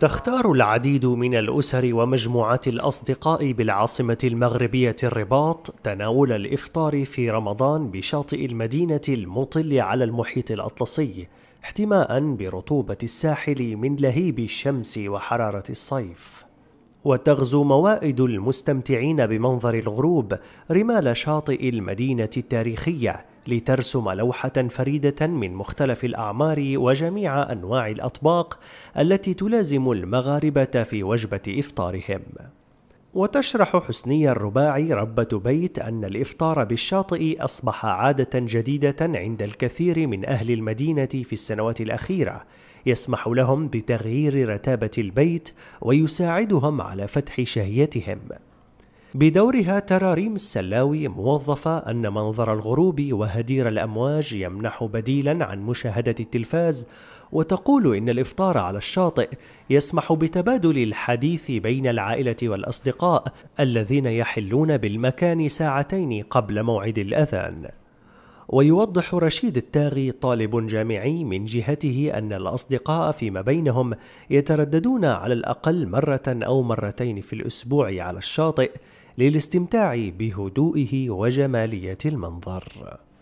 تختار العديد من الأسر ومجموعات الأصدقاء بالعاصمة المغربية الرباط تناول الإفطار في رمضان بشاطئ المدينة المطل على المحيط الأطلسي احتماء برطوبة الساحل من لهيب الشمس وحرارة الصيف وتغزو موائد المستمتعين بمنظر الغروب رمال شاطئ المدينة التاريخية لترسم لوحة فريدة من مختلف الأعمار وجميع أنواع الأطباق التي تلازم المغاربة في وجبة إفطارهم. وتشرح حسنية الرباعي ربة بيت أن الإفطار بالشاطئ أصبح عادة جديدة عند الكثير من أهل المدينة في السنوات الأخيرة، يسمح لهم بتغيير رتابة البيت ويساعدهم على فتح شهيتهم. بدورها ترى ريم السلاوي موظفة أن منظر الغروب وهدير الأمواج يمنح بديلا عن مشاهدة التلفاز وتقول إن الإفطار على الشاطئ يسمح بتبادل الحديث بين العائلة والأصدقاء الذين يحلون بالمكان ساعتين قبل موعد الأذان ويوضح رشيد التاغي طالب جامعي من جهته أن الأصدقاء فيما بينهم يترددون على الأقل مرة أو مرتين في الأسبوع على الشاطئ للاستمتاع بهدوئه وجمالية المنظر